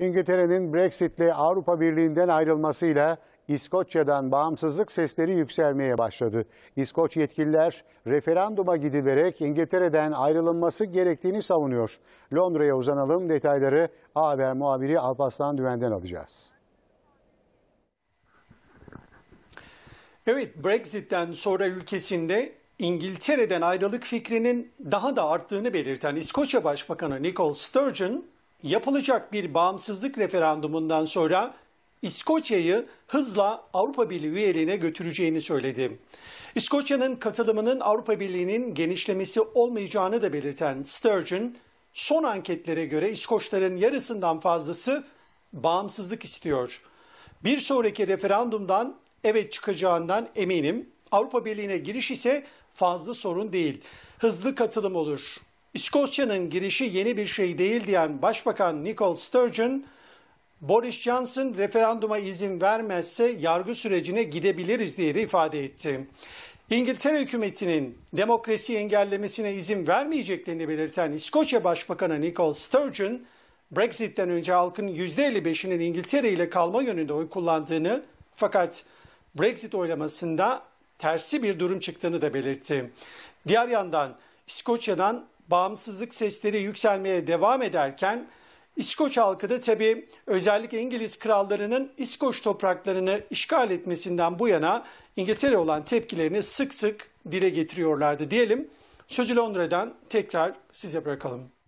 İngiltere'nin Brexit'le Avrupa Birliği'nden ayrılmasıyla İskoçya'dan bağımsızlık sesleri yükselmeye başladı. İskoç yetkililer referanduma gidilerek İngiltere'den ayrılınması gerektiğini savunuyor. Londra'ya uzanalım detayları A Haber muhabiri Alparslan Düven'den alacağız. Evet Brexit'ten sonra ülkesinde İngiltere'den ayrılık fikrinin daha da arttığını belirten İskoçya Başbakanı Nicole Sturgeon yapılacak bir bağımsızlık referandumundan sonra İskoçya'yı hızla Avrupa Birliği üyeliğine götüreceğini söyledi. İskoçya'nın katılımının Avrupa Birliği'nin genişlemesi olmayacağını da belirten Sturgeon, son anketlere göre İskoçların yarısından fazlası bağımsızlık istiyor. Bir sonraki referandumdan evet çıkacağından eminim. Avrupa Birliği'ne giriş ise fazla sorun değil. Hızlı katılım olur. İskoçya'nın girişi yeni bir şey değil diyen Başbakan Nicole Sturgeon, Boris Johnson referanduma izin vermezse yargı sürecine gidebiliriz diye de ifade etti. İngiltere hükümetinin demokrasi engellemesine izin vermeyeceklerini belirten İskoçya Başbakanı Nicole Sturgeon, Brexit'ten önce halkın %55'inin İngiltere ile kalma yönünde oy kullandığını fakat Brexit oylamasında tersi bir durum çıktığını da belirtti. Diğer yandan İskoçya'dan bağımsızlık sesleri yükselmeye devam ederken İskoç halkı da tabi özellikle İngiliz krallarının İskoç topraklarını işgal etmesinden bu yana İngiltere olan tepkilerini sık sık dile getiriyorlardı diyelim. Sözü Londra'dan tekrar size bırakalım.